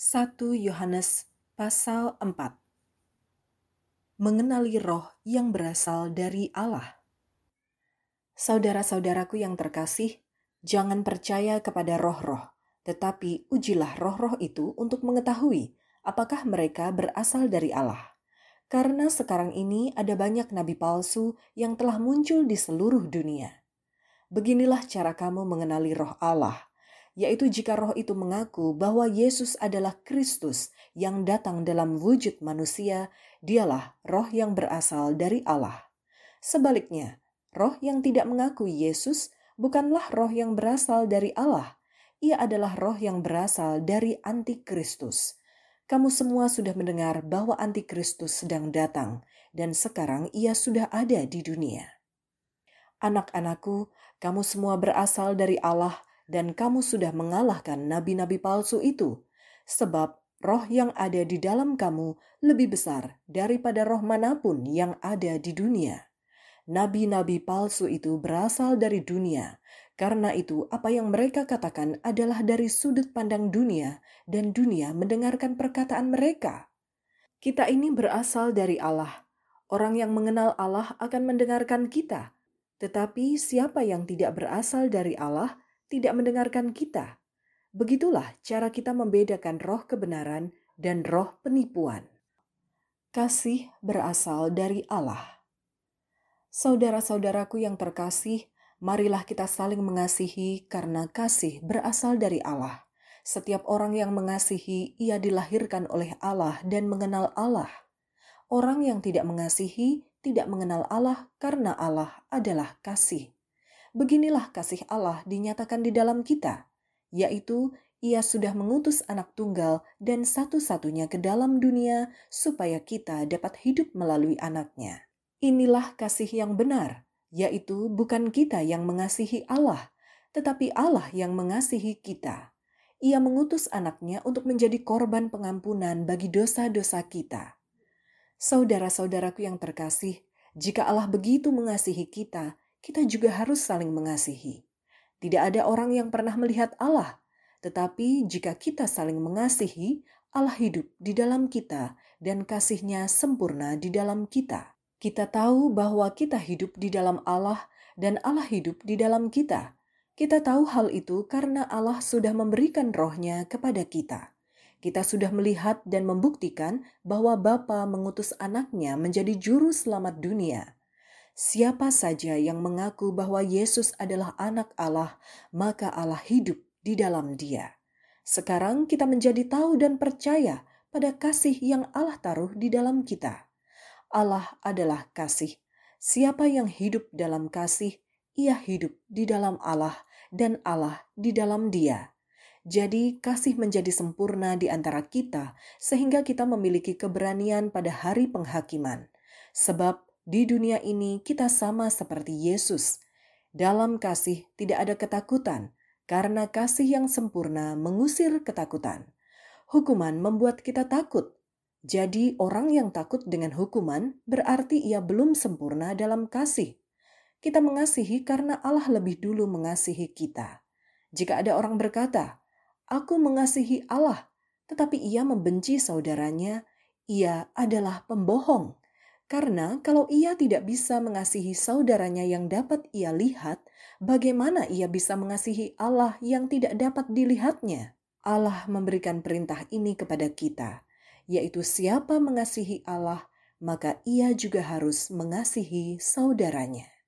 1 Yohanes pasal 4 Mengenali roh yang berasal dari Allah Saudara-saudaraku yang terkasih, jangan percaya kepada roh-roh, tetapi ujilah roh-roh itu untuk mengetahui apakah mereka berasal dari Allah. Karena sekarang ini ada banyak nabi palsu yang telah muncul di seluruh dunia. Beginilah cara kamu mengenali roh Allah – yaitu jika roh itu mengaku bahwa Yesus adalah Kristus yang datang dalam wujud manusia, dialah roh yang berasal dari Allah. Sebaliknya, roh yang tidak mengaku Yesus bukanlah roh yang berasal dari Allah. Ia adalah roh yang berasal dari antikristus. Kamu semua sudah mendengar bahwa antikristus sedang datang dan sekarang ia sudah ada di dunia. Anak-anakku, kamu semua berasal dari Allah dan kamu sudah mengalahkan nabi-nabi palsu itu, sebab roh yang ada di dalam kamu lebih besar daripada roh manapun yang ada di dunia. Nabi-nabi palsu itu berasal dari dunia. Karena itu, apa yang mereka katakan adalah dari sudut pandang dunia, dan dunia mendengarkan perkataan mereka. Kita ini berasal dari Allah. Orang yang mengenal Allah akan mendengarkan kita, tetapi siapa yang tidak berasal dari Allah tidak mendengarkan kita. Begitulah cara kita membedakan roh kebenaran dan roh penipuan. Kasih berasal dari Allah. Saudara-saudaraku yang terkasih, marilah kita saling mengasihi karena kasih berasal dari Allah. Setiap orang yang mengasihi, ia dilahirkan oleh Allah dan mengenal Allah. Orang yang tidak mengasihi tidak mengenal Allah karena Allah adalah kasih beginilah kasih Allah dinyatakan di dalam kita, yaitu ia sudah mengutus anak tunggal dan satu-satunya ke dalam dunia supaya kita dapat hidup melalui anaknya. Inilah kasih yang benar, yaitu bukan kita yang mengasihi Allah, tetapi Allah yang mengasihi kita. Ia mengutus anaknya untuk menjadi korban pengampunan bagi dosa-dosa kita. Saudara-saudaraku yang terkasih, jika Allah begitu mengasihi kita, kita juga harus saling mengasihi. Tidak ada orang yang pernah melihat Allah, tetapi jika kita saling mengasihi, Allah hidup di dalam kita dan kasihnya sempurna di dalam kita. Kita tahu bahwa kita hidup di dalam Allah dan Allah hidup di dalam kita. Kita tahu hal itu karena Allah sudah memberikan rohnya kepada kita. Kita sudah melihat dan membuktikan bahwa Bapa mengutus anaknya menjadi juru selamat dunia. Siapa saja yang mengaku bahwa Yesus adalah Anak Allah, maka Allah hidup di dalam Dia. Sekarang kita menjadi tahu dan percaya pada kasih yang Allah taruh di dalam kita. Allah adalah kasih. Siapa yang hidup dalam kasih, ia hidup di dalam Allah, dan Allah di dalam Dia. Jadi, kasih menjadi sempurna di antara kita, sehingga kita memiliki keberanian pada hari penghakiman. Sebab di dunia ini kita sama seperti Yesus. Dalam kasih tidak ada ketakutan, karena kasih yang sempurna mengusir ketakutan. Hukuman membuat kita takut. Jadi, orang yang takut dengan hukuman berarti ia belum sempurna dalam kasih. Kita mengasihi karena Allah lebih dulu mengasihi kita. Jika ada orang berkata, "Aku mengasihi Allah," tetapi ia membenci saudaranya, ia adalah pembohong. Karena kalau ia tidak bisa mengasihi saudaranya yang dapat ia lihat, bagaimana ia bisa mengasihi Allah yang tidak dapat dilihatnya? Allah memberikan perintah ini kepada kita, yaitu siapa mengasihi Allah, maka ia juga harus mengasihi saudaranya.